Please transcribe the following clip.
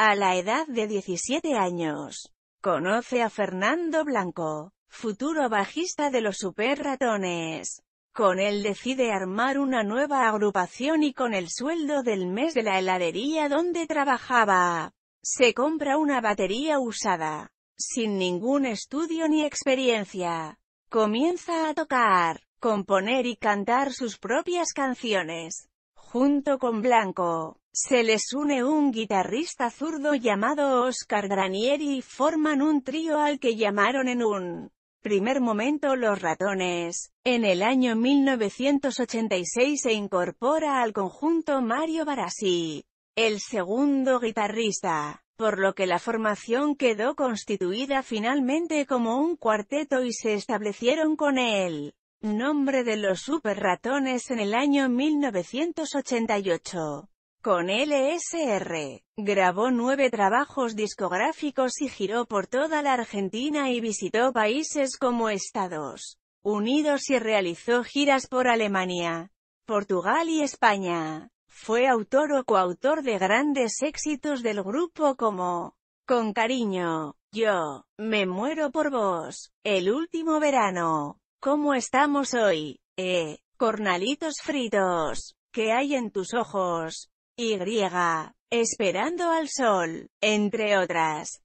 A la edad de 17 años, conoce a Fernando Blanco, futuro bajista de los Super Ratones. Con él decide armar una nueva agrupación y con el sueldo del mes de la heladería donde trabajaba, se compra una batería usada, sin ningún estudio ni experiencia. Comienza a tocar, componer y cantar sus propias canciones. Junto con Blanco, se les une un guitarrista zurdo llamado Oscar Granieri y forman un trío al que llamaron en un primer momento Los Ratones. En el año 1986 se incorpora al conjunto Mario Barassi, el segundo guitarrista, por lo que la formación quedó constituida finalmente como un cuarteto y se establecieron con él Nombre de los super ratones en el año 1988. Con LSR, grabó nueve trabajos discográficos y giró por toda la Argentina y visitó países como Estados Unidos y realizó giras por Alemania, Portugal y España. Fue autor o coautor de grandes éxitos del grupo como Con cariño, Yo, Me muero por vos, El último verano, ¿Cómo estamos hoy? Eh, cornalitos fritos, ¿qué hay en tus ojos? Y, esperando al sol, entre otras.